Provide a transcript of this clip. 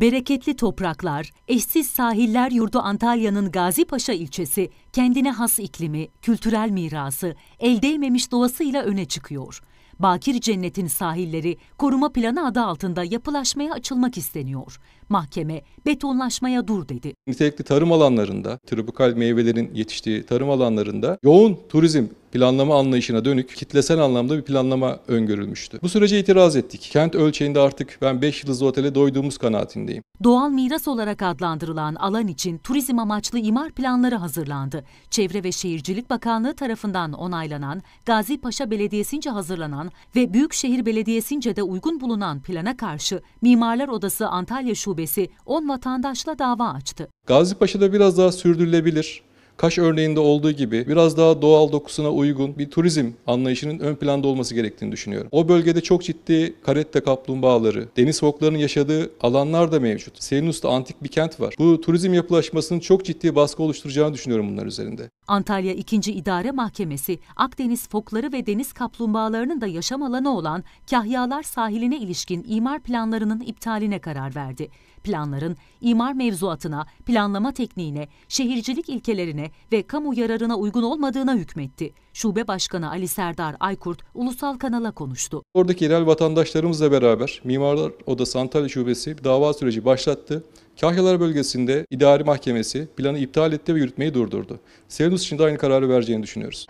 Bereketli topraklar, eşsiz sahiller yurdu Antalya'nın Gazipaşa ilçesi, kendine has iklimi, kültürel mirası, el değmemiş doğasıyla öne çıkıyor. Bakir Cennet'in sahilleri koruma planı adı altında yapılaşmaya açılmak isteniyor. Mahkeme betonlaşmaya dur dedi. Nitelikli tarım alanlarında, tropikal meyvelerin yetiştiği tarım alanlarında yoğun turizm planlama anlayışına dönük kitlesel anlamda bir planlama öngörülmüştü. Bu sürece itiraz ettik. Kent ölçeğinde artık ben 5 yıldızlı otele doyduğumuz kanaatindeyim. Doğal miras olarak adlandırılan alan için turizm amaçlı imar planları hazırlandı. Çevre ve Şehircilik Bakanlığı tarafından onaylanan Gazi Paşa Belediyesi'nce hazırlanan planlanan ve Büyükşehir Belediyesi'nce de uygun bulunan plana karşı Mimarlar Odası Antalya Şubesi 10 vatandaşla dava açtı. Gazipaşa'da biraz daha sürdürülebilir, Kaş örneğinde olduğu gibi biraz daha doğal dokusuna uygun bir turizm anlayışının ön planda olması gerektiğini düşünüyorum. O bölgede çok ciddi karette kaplumbağaları, deniz foklarının yaşadığı alanlar da mevcut. Selinus'ta antik bir kent var. Bu turizm yapılaşmasının çok ciddi baskı oluşturacağını düşünüyorum bunlar üzerinde. Antalya 2. İdare Mahkemesi, Akdeniz fokları ve deniz kaplumbağalarının da yaşam alanı olan Kahyalar sahiline ilişkin imar planlarının iptaline karar verdi. Planların imar mevzuatına, planlama tekniğine, şehircilik ilkelerine ve kamu yararına uygun olmadığına hükmetti. Şube Başkanı Ali Serdar Aykurt ulusal kanala konuştu. Oradaki yerel vatandaşlarımızla beraber Mimarlar Odası Antalya Şubesi dava süreci başlattı. Kahyalar bölgesinde idari mahkemesi planı iptal etti ve yürütmeyi durdurdu. Sevinus için de aynı kararı vereceğini düşünüyoruz.